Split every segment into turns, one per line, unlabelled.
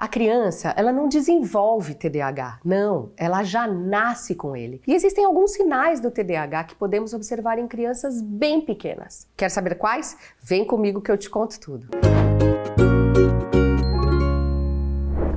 A criança, ela não desenvolve TDAH, não, ela já nasce com ele. E existem alguns sinais do TDAH que podemos observar em crianças bem pequenas. Quer saber quais? Vem comigo que eu te conto tudo. Música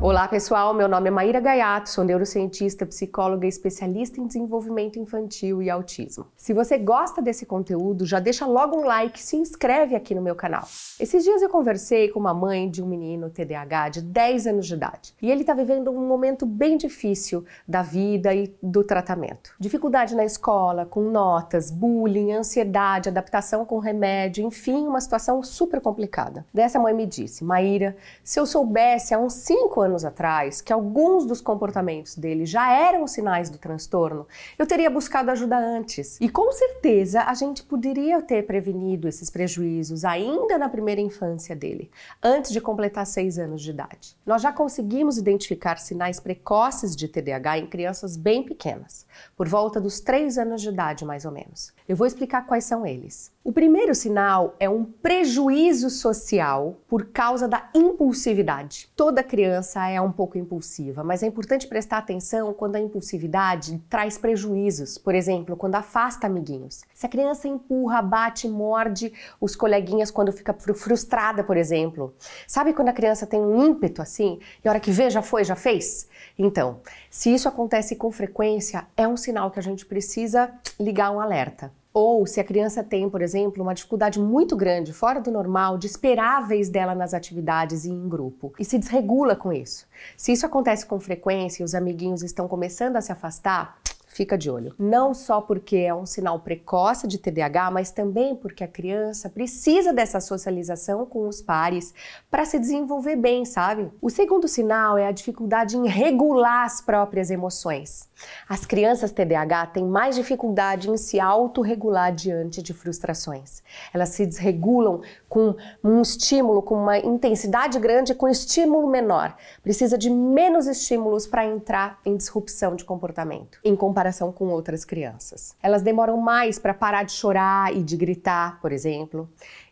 Olá, pessoal. Meu nome é Maíra Gaiato, sou neurocientista, psicóloga e especialista em desenvolvimento infantil e autismo. Se você gosta desse conteúdo, já deixa logo um like e se inscreve aqui no meu canal. Esses dias eu conversei com uma mãe de um menino TDAH de 10 anos de idade e ele está vivendo um momento bem difícil da vida e do tratamento. Dificuldade na escola, com notas, bullying, ansiedade, adaptação com remédio, enfim, uma situação super complicada. Dessa mãe me disse: Maíra, se eu soubesse há uns 5 anos anos atrás, que alguns dos comportamentos dele já eram sinais do transtorno, eu teria buscado ajuda antes. E com certeza a gente poderia ter prevenido esses prejuízos ainda na primeira infância dele, antes de completar seis anos de idade. Nós já conseguimos identificar sinais precoces de TDAH em crianças bem pequenas, por volta dos três anos de idade mais ou menos. Eu vou explicar quais são eles. O primeiro sinal é um prejuízo social por causa da impulsividade. Toda criança é um pouco impulsiva, mas é importante prestar atenção quando a impulsividade traz prejuízos, por exemplo, quando afasta amiguinhos. Se a criança empurra, bate, morde os coleguinhas quando fica frustrada, por exemplo. Sabe quando a criança tem um ímpeto assim, e a hora que vê, já foi, já fez? Então, se isso acontece com frequência, é um sinal que a gente precisa ligar um alerta. Ou se a criança tem, por exemplo, uma dificuldade muito grande, fora do normal, de esperáveis dela nas atividades e em grupo, e se desregula com isso. Se isso acontece com frequência e os amiguinhos estão começando a se afastar, fica de olho. Não só porque é um sinal precoce de TDAH, mas também porque a criança precisa dessa socialização com os pares para se desenvolver bem, sabe? O segundo sinal é a dificuldade em regular as próprias emoções. As crianças TDAH têm mais dificuldade em se autorregular diante de frustrações. Elas se desregulam com um estímulo com uma intensidade grande com estímulo menor. Precisa de menos estímulos para entrar em disrupção de comportamento. Em comparação comparação com outras crianças. Elas demoram mais para parar de chorar e de gritar, por exemplo.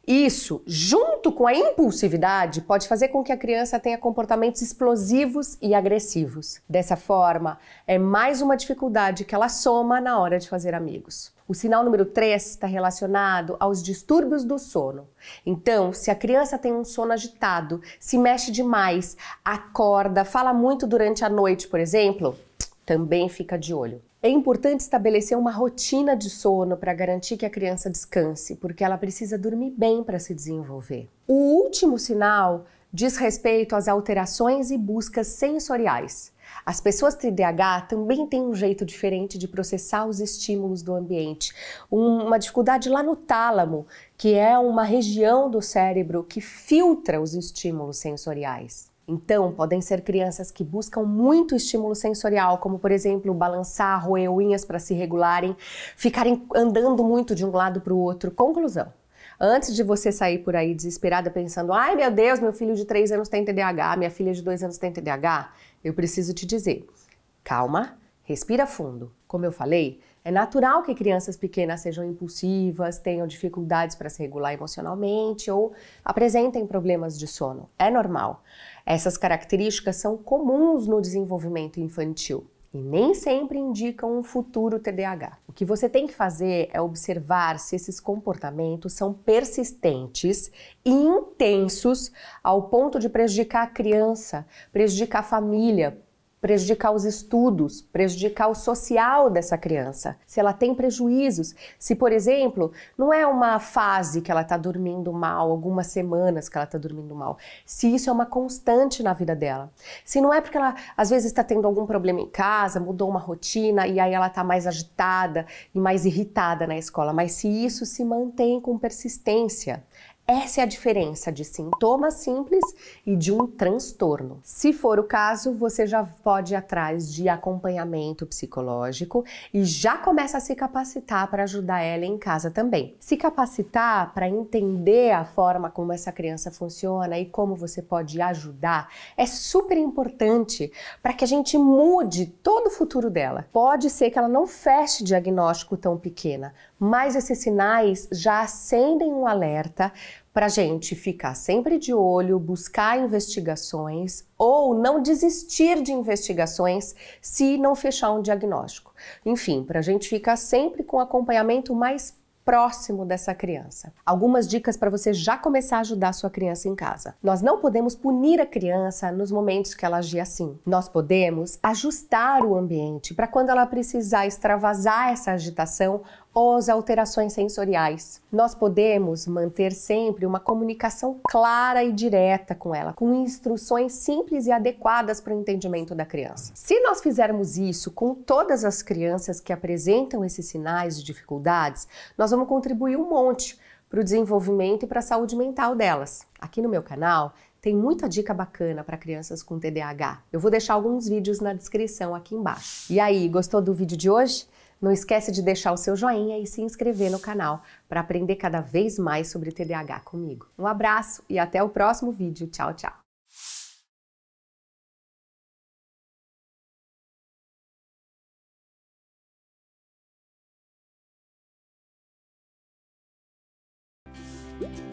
Isso, junto com a impulsividade, pode fazer com que a criança tenha comportamentos explosivos e agressivos. Dessa forma, é mais uma dificuldade que ela soma na hora de fazer amigos. O sinal número 3 está relacionado aos distúrbios do sono. Então, se a criança tem um sono agitado, se mexe demais, acorda, fala muito durante a noite, por exemplo, também fica de olho. É importante estabelecer uma rotina de sono para garantir que a criança descanse, porque ela precisa dormir bem para se desenvolver. O último sinal diz respeito às alterações e buscas sensoriais. As pessoas TDAH também têm um jeito diferente de processar os estímulos do ambiente, uma dificuldade lá no tálamo, que é uma região do cérebro que filtra os estímulos sensoriais. Então, podem ser crianças que buscam muito estímulo sensorial, como por exemplo balançar, roer unhas para se regularem, ficarem andando muito de um lado para o outro. Conclusão: antes de você sair por aí desesperada pensando, ai meu Deus, meu filho de 3 anos tem TDAH, minha filha de 2 anos tem TDAH, eu preciso te dizer, calma, respira fundo. Como eu falei, é natural que crianças pequenas sejam impulsivas, tenham dificuldades para se regular emocionalmente ou apresentem problemas de sono. É normal. Essas características são comuns no desenvolvimento infantil e nem sempre indicam um futuro TDAH. O que você tem que fazer é observar se esses comportamentos são persistentes e intensos ao ponto de prejudicar a criança, prejudicar a família, prejudicar os estudos, prejudicar o social dessa criança, se ela tem prejuízos, se, por exemplo, não é uma fase que ela está dormindo mal, algumas semanas que ela está dormindo mal, se isso é uma constante na vida dela, se não é porque ela às vezes está tendo algum problema em casa, mudou uma rotina e aí ela está mais agitada e mais irritada na escola, mas se isso se mantém com persistência, essa é a diferença de sintomas simples e de um transtorno. Se for o caso, você já pode ir atrás de acompanhamento psicológico e já começa a se capacitar para ajudar ela em casa também. Se capacitar para entender a forma como essa criança funciona e como você pode ajudar é super importante para que a gente mude todo o futuro dela. Pode ser que ela não feche diagnóstico tão pequena, mas esses sinais já acendem um alerta para a gente ficar sempre de olho, buscar investigações ou não desistir de investigações se não fechar um diagnóstico. Enfim, para a gente ficar sempre com acompanhamento mais próximo dessa criança. Algumas dicas para você já começar a ajudar a sua criança em casa. Nós não podemos punir a criança nos momentos que ela agir assim. Nós podemos ajustar o ambiente para quando ela precisar extravasar essa agitação, ou as alterações sensoriais. Nós podemos manter sempre uma comunicação clara e direta com ela, com instruções simples e adequadas para o entendimento da criança. Se nós fizermos isso com todas as crianças que apresentam esses sinais de dificuldades, nós vamos contribuir um monte para o desenvolvimento e para a saúde mental delas. Aqui no meu canal tem muita dica bacana para crianças com TDAH. Eu vou deixar alguns vídeos na descrição aqui embaixo. E aí, gostou do vídeo de hoje? Não esquece de deixar o seu joinha e se inscrever no canal para aprender cada vez mais sobre TDAH comigo. Um abraço e até o próximo vídeo. Tchau, tchau! Thank